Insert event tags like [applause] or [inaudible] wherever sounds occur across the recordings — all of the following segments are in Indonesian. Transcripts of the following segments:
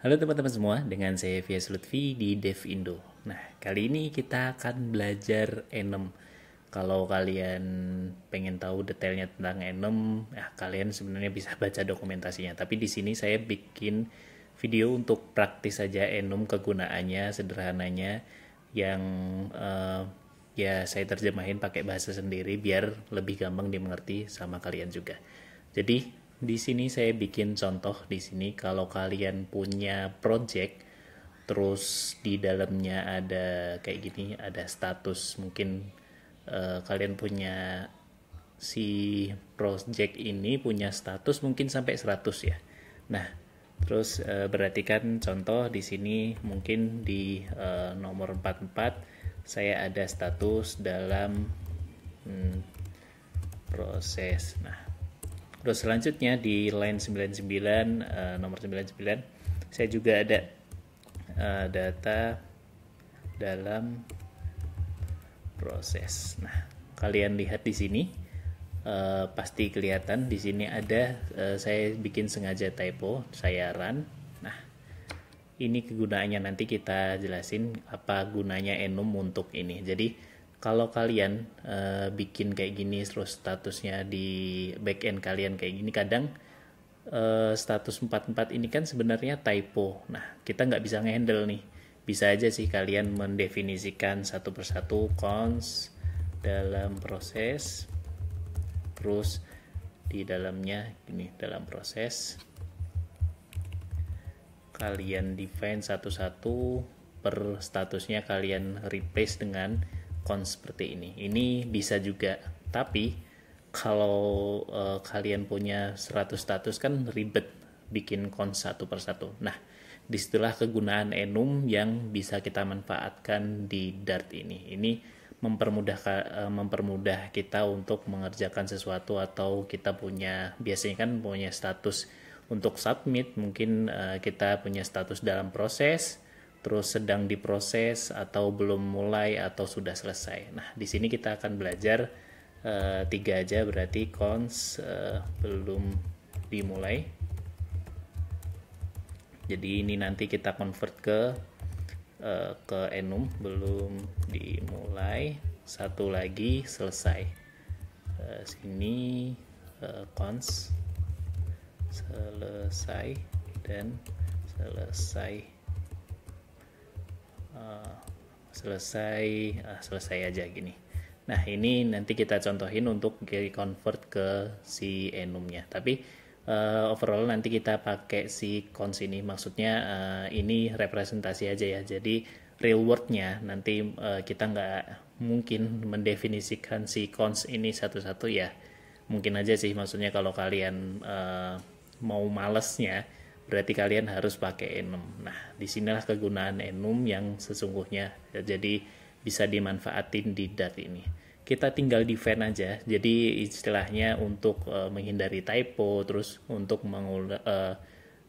Halo teman-teman semua, dengan saya Vias Lutfi di Dev Indo. Nah, kali ini kita akan belajar enum. Kalau kalian pengen tahu detailnya tentang enum, ya kalian sebenarnya bisa baca dokumentasinya. Tapi di sini saya bikin video untuk praktis saja enum kegunaannya, sederhananya, yang uh, ya saya terjemahin pakai bahasa sendiri biar lebih gampang dimengerti sama kalian juga. Jadi di sini saya bikin contoh di sini kalau kalian punya project terus di dalamnya ada kayak gini ada status mungkin uh, kalian punya si project ini punya status mungkin sampai 100 ya. Nah, terus berarti eh, kan contoh di sini mungkin di uh, nomor 44 saya ada status dalam hmm, proses. Nah, terus selanjutnya di line 99 uh, eh, nomor 99 saya juga ada uh, data dalam proses. Nah, kalian lihat di sini uh, pasti kelihatan di sini ada uh, saya bikin sengaja typo, saya run. Nah, ini kegunaannya nanti kita jelasin apa gunanya enum untuk ini. Jadi kalau kalian uh, bikin kayak gini terus statusnya di backend kalian kayak gini kadang uh, status 44 ini kan sebenarnya typo nah kita nggak bisa ngehandle nih bisa aja sih kalian mendefinisikan satu persatu cons dalam proses terus di dalamnya ini dalam proses kalian define satu-satu per statusnya kalian replace dengan kon seperti ini. Ini bisa juga, tapi kalau uh, kalian punya 100 status kan ribet bikin kon satu persatu. Nah, disitulah kegunaan enum yang bisa kita manfaatkan di Dart ini. Ini mempermudah eh, mempermudah kita untuk mengerjakan sesuatu atau kita punya biasanya kan punya status untuk submit mungkin uh, kita punya status dalam proses terus sedang diproses atau belum mulai atau sudah selesai. Nah, di sini kita akan belajar uh, tiga aja berarti cons uh, belum dimulai. Jadi ini nanti kita convert ke uh, ke enum belum dimulai. Satu lagi selesai. Uh, sini uh, cons selesai dan selesai Eh, selesai uh, selesai aja gini nah ini nanti kita contohin untuk convert ke si enumnya tapi uh, overall nanti kita pakai si cons ini maksudnya uh, ini representasi aja ya jadi real worldnya nanti uh, kita nggak mungkin mendefinisikan si cons ini satu-satu ya mungkin aja sih maksudnya kalau kalian uh, mau malesnya berarti kalian harus pakai enum. Nah, disinilah kegunaan enum yang sesungguhnya. Jadi bisa dimanfaatin di dat ini. Kita tinggal defend aja. Jadi istilahnya untuk uh, menghindari typo, terus untuk mengul uh, eh,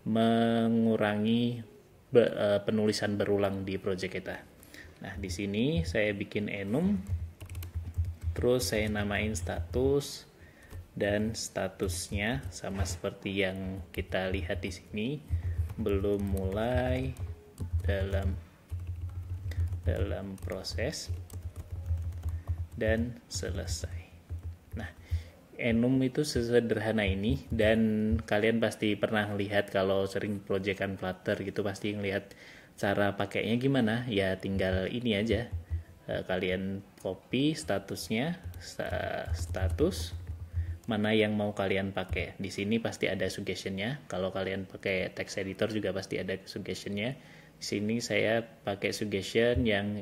mengurangi be, uh, penulisan berulang di project kita. Nah, di sini saya bikin enum terus saya namain status dan statusnya sama seperti yang kita lihat di sini belum mulai dalam dalam proses dan selesai. Nah, enum itu sesederhana ini dan kalian pasti pernah lihat kalau sering proyekan Flutter gitu pasti ngelihat cara pakainya gimana. Ya tinggal ini aja. Eh, kalian copy statusnya status mana yang mau kalian pakai. Di sini pasti ada suggestionnya. Kalau kalian pakai text editor juga pasti ada suggestionnya. Di sini saya pakai suggestion yang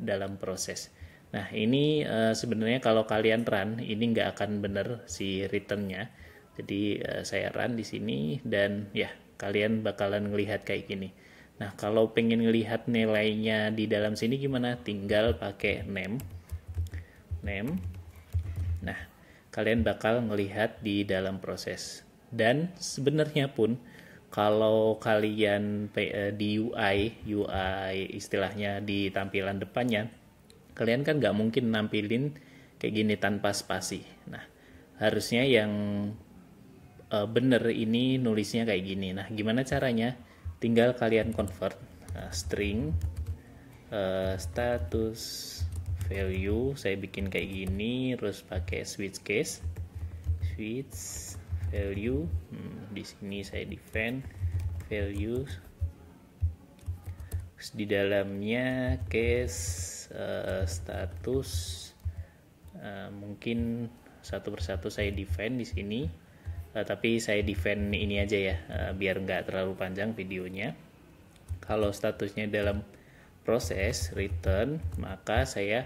dalam proses. Nah ini uh, sebenarnya kalau kalian run ini nggak akan bener si returnnya. Jadi uh, saya run di sini dan ya kalian bakalan ngelihat kayak gini. Nah, kalau pengen ngelihat nilainya di dalam sini gimana? Tinggal pakai name. Name. Nah, kalian bakal melihat di dalam proses. Dan sebenarnya pun kalau kalian eh, di UI, UI istilahnya di tampilan depannya, kalian kan nggak mungkin nampilin kayak gini tanpa spasi. Nah, harusnya yang eh, bener ini nulisnya kayak gini. Nah, gimana caranya? Tinggal kalian convert uh, string uh, status value saya bikin kayak gini terus pakai switch case switch value hmm, di sini saya defend values terus di dalamnya case uh, status uh, mungkin satu persatu saya defend di sini uh, tapi saya defend ini aja ya uh, biar nggak terlalu panjang videonya kalau statusnya dalam proses return maka saya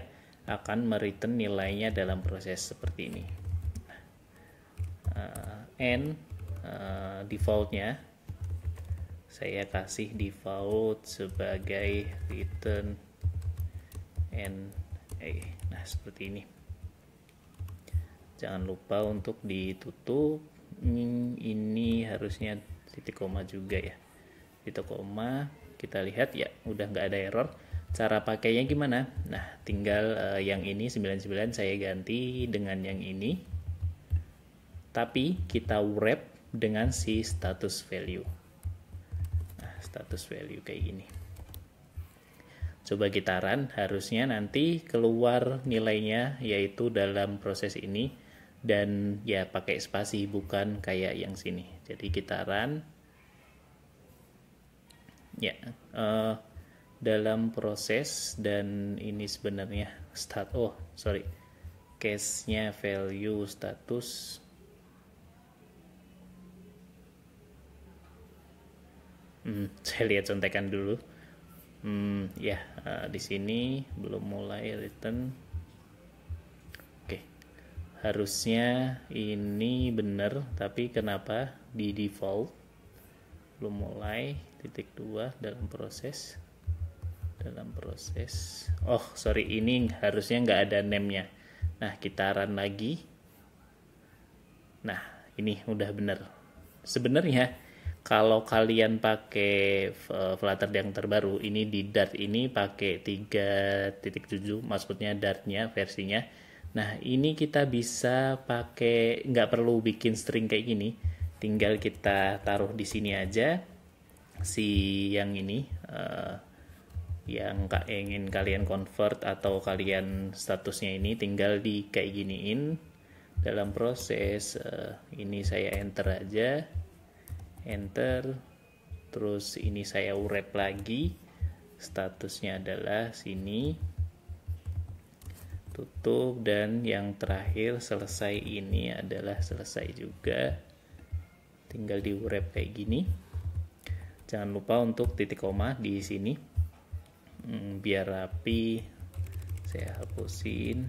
akan mereturn nilainya dalam proses seperti ini uh, n uh, defaultnya saya kasih default sebagai return n a eh, nah seperti ini jangan lupa untuk ditutup hmm, ini harusnya titik koma juga ya titik koma kita lihat ya udah nggak ada error cara pakainya gimana nah tinggal uh, yang ini 99 saya ganti dengan yang ini tapi kita wrap dengan si status value nah status value kayak gini coba kita run harusnya nanti keluar nilainya yaitu dalam proses ini dan ya pakai spasi bukan kayak yang sini jadi kita run ya uh, dalam proses dan ini sebenarnya start oh sorry case-nya value status hmm, [laughs] saya lihat contekan dulu hmm, ya uh, di sini belum mulai return oke okay. harusnya ini benar tapi kenapa di default belum mulai titik dua dalam proses dalam proses oh sorry ini harusnya nggak ada name nah kita run lagi nah ini udah bener sebenarnya kalau kalian pakai eh, Flutter yang terbaru ini di Dart ini pakai 3.7 maksudnya Dartnya versinya nah ini kita bisa pakai nggak perlu bikin string kayak gini tinggal kita taruh di sini aja si yang ini uh, yang ingin kalian convert atau kalian statusnya ini tinggal di kayak giniin dalam proses uh, ini saya enter aja enter terus ini saya urep lagi statusnya adalah sini tutup dan yang terakhir selesai ini adalah selesai juga tinggal diurep kayak gini jangan lupa untuk titik koma di sini Mm, biar rapi saya hapusin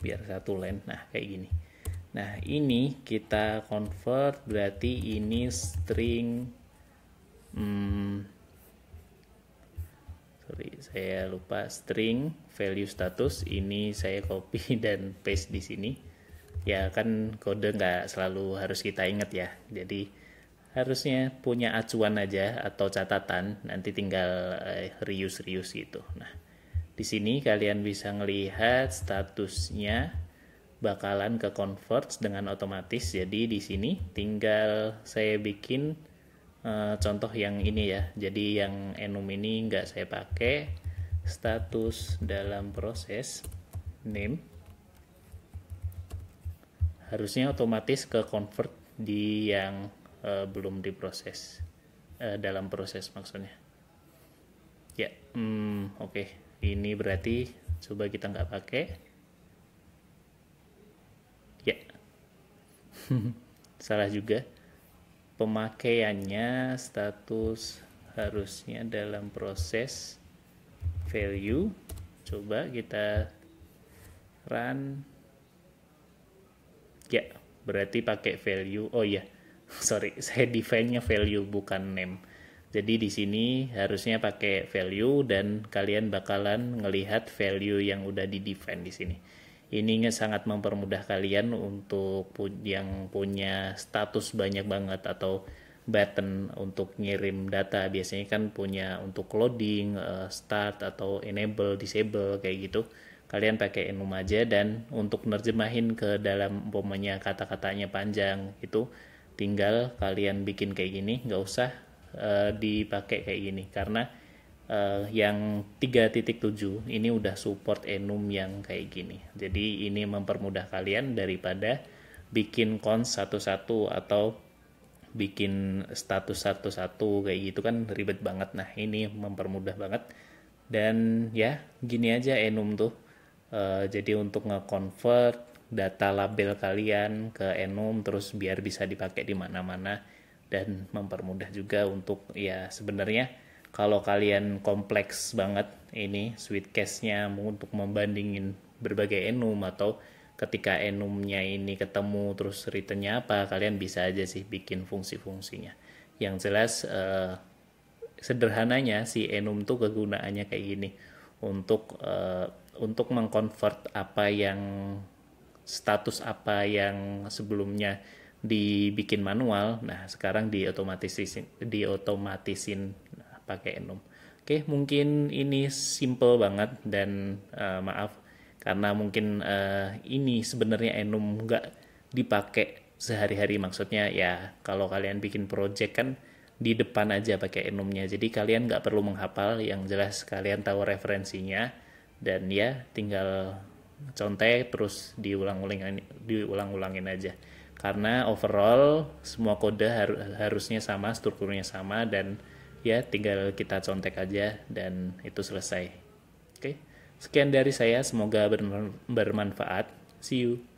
biar satu line nah kayak gini nah ini kita convert berarti ini string hmm, sorry saya lupa string value status ini saya copy [laughs] dan paste di sini ya kan kode nggak selalu harus kita ingat ya jadi harusnya punya acuan aja atau catatan nanti tinggal eh, rius-rius gitu nah di sini kalian bisa melihat statusnya bakalan ke convert dengan otomatis jadi di sini tinggal saya bikin uh, contoh yang ini ya jadi yang enum ini nggak saya pakai status dalam proses name harusnya otomatis ke convert di yang uh, belum diproses uh, dalam proses maksudnya ya hmm, oke okay. ini berarti coba kita nggak pakai ya [laughs] salah juga pemakaiannya status harusnya dalam proses value coba kita run ya berarti pakai value oh ya sorry saya define-nya value bukan name jadi di sini harusnya pakai value dan kalian bakalan ngelihat value yang udah di define di sini. Ini sangat mempermudah kalian untuk yang punya status banyak banget atau button untuk ngirim data biasanya kan punya untuk loading, eh, start atau enable, disable kayak gitu. Kalian pakai enum aja dan untuk nerjemahin ke dalam umpamanya kata-katanya panjang itu tinggal kalian bikin kayak gini nggak usah uh, dipakai kayak gini karena uh, yang 3.7 ini udah support enum yang kayak gini jadi ini mempermudah kalian daripada bikin cons satu-satu atau bikin status satu-satu kayak gitu kan ribet banget nah ini mempermudah banget dan ya gini aja enum tuh uh, jadi untuk nge-convert data label kalian ke Enum terus biar bisa dipakai di mana-mana dan mempermudah juga untuk ya sebenarnya kalau kalian kompleks banget ini sweet case-nya untuk membandingin berbagai enum atau ketika enumnya ini ketemu terus returnnya apa kalian bisa aja sih bikin fungsi-fungsinya yang jelas eh, sederhananya si enum tuh kegunaannya kayak gini untuk eh, untuk mengkonvert apa yang status apa yang sebelumnya dibikin manual, nah sekarang diotomatisin diotomatisin nah, pakai Enum. Oke, mungkin ini simple banget dan uh, maaf karena mungkin uh, ini sebenarnya Enum nggak dipakai sehari-hari maksudnya ya kalau kalian bikin project kan di depan aja pakai Enumnya. Jadi kalian nggak perlu menghafal, yang jelas kalian tahu referensinya dan ya tinggal contek terus diulang-ulangin diulang-ulangin aja karena overall semua kode har harusnya sama strukturnya sama dan ya tinggal kita contek aja dan itu selesai oke okay? sekian dari saya semoga bermanfaat see you